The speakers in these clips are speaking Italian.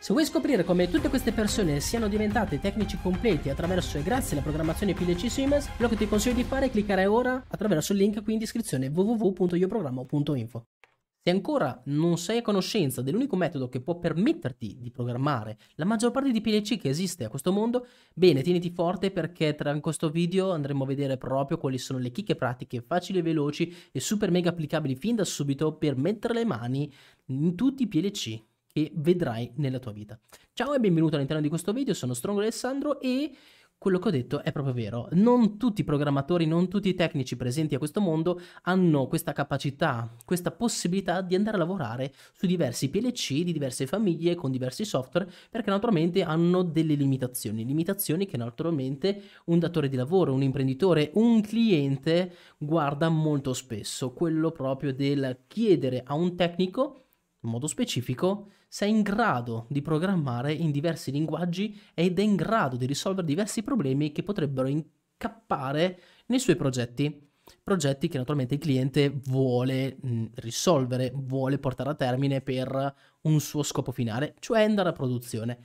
Se vuoi scoprire come tutte queste persone siano diventate tecnici completi attraverso e grazie alla programmazione PDC Siemens, quello che ti consiglio di fare è cliccare ora attraverso il link qui in descrizione www.ioprogrammo.info. Se ancora non sei a conoscenza dell'unico metodo che può permetterti di programmare la maggior parte di PLC che esiste a questo mondo, bene, tieniti forte perché tra questo video andremo a vedere proprio quali sono le chicche pratiche facili e veloci e super mega applicabili fin da subito per mettere le mani in tutti i PLC che vedrai nella tua vita. Ciao e benvenuto all'interno di questo video, sono Strong Alessandro e quello che ho detto è proprio vero. Non tutti i programmatori, non tutti i tecnici presenti a questo mondo hanno questa capacità, questa possibilità di andare a lavorare su diversi PLC di diverse famiglie con diversi software perché naturalmente hanno delle limitazioni, limitazioni che naturalmente un datore di lavoro, un imprenditore, un cliente guarda molto spesso, quello proprio del chiedere a un tecnico in modo specifico, sei in grado di programmare in diversi linguaggi ed è in grado di risolvere diversi problemi che potrebbero incappare nei suoi progetti. Progetti che naturalmente il cliente vuole mh, mm, risolvere, vuole portare a termine per un suo scopo finale, cioè andare a produzione.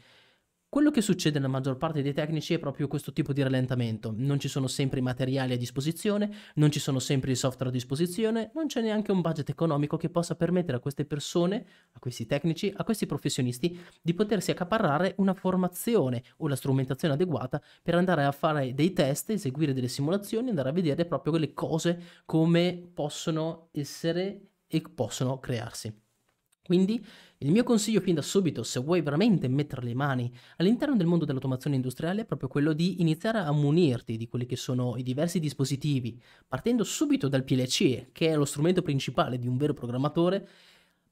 Quello che succede nella maggior parte dei tecnici è proprio questo tipo di rallentamento. Non ci sono sempre i materiali a disposizione, non ci sono sempre i software a disposizione, non c'è neanche un budget economico che possa permettere a queste persone, a questi tecnici, a questi professionisti di potersi accaparrare una formazione o la strumentazione adeguata per andare a fare dei test, eseguire delle simulazioni, andare a vedere proprio le cose come possono essere e possono crearsi. Quindi il mio consiglio fin da subito, se vuoi veramente mettere le mani all'interno del mondo dell'automazione industriale, è proprio quello di iniziare a munirti di quelli che sono i diversi dispositivi, partendo subito dal PLC, che è lo strumento principale di un vero programmatore,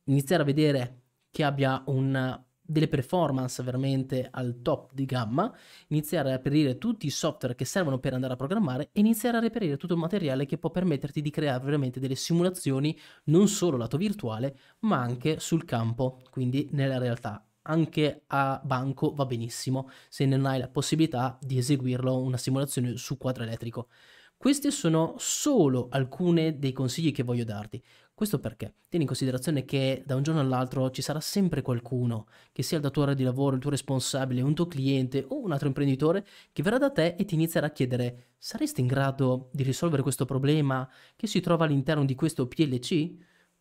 iniziare a vedere che abbia un delle performance veramente al top di gamma, iniziare a reperire tutti i software che servono per andare a programmare e iniziare a reperire tutto il materiale che può permetterti di creare veramente delle simulazioni non solo lato virtuale, ma anche sul campo, quindi nella realtà. Anche a banco va benissimo se non hai la possibilità di eseguirlo una simulazione su quadro elettrico. Questi sono solo alcuni dei consigli che voglio darti. Questo perché tieni in considerazione che da un giorno all'altro ci sarà sempre qualcuno, che sia il datore di lavoro, il tuo responsabile, un tuo cliente o un altro imprenditore, che verrà da te e ti inizierà a chiedere saresti in grado di risolvere questo problema che si trova all'interno di questo PLC?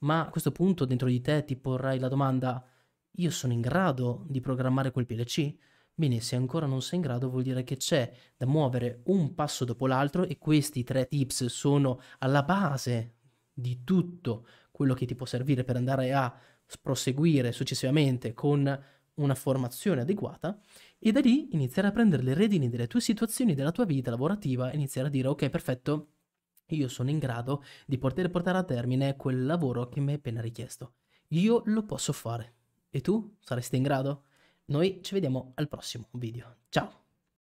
Ma a questo punto dentro di te ti porrai la domanda io sono in grado di programmare quel PLC? Bene, se ancora non sei in grado vuol dire che c'è da muovere un passo dopo l'altro e questi tre tips sono alla base di tutto quello che ti può servire per andare a proseguire successivamente con una formazione adeguata e da lì iniziare a prendere le redini delle tue situazioni, della tua vita lavorativa e iniziare a dire ok perfetto, io sono in grado di poter portare a termine quel lavoro che mi è appena richiesto. Io lo posso fare. E tu saresti in grado? Noi ci vediamo al prossimo video. Ciao!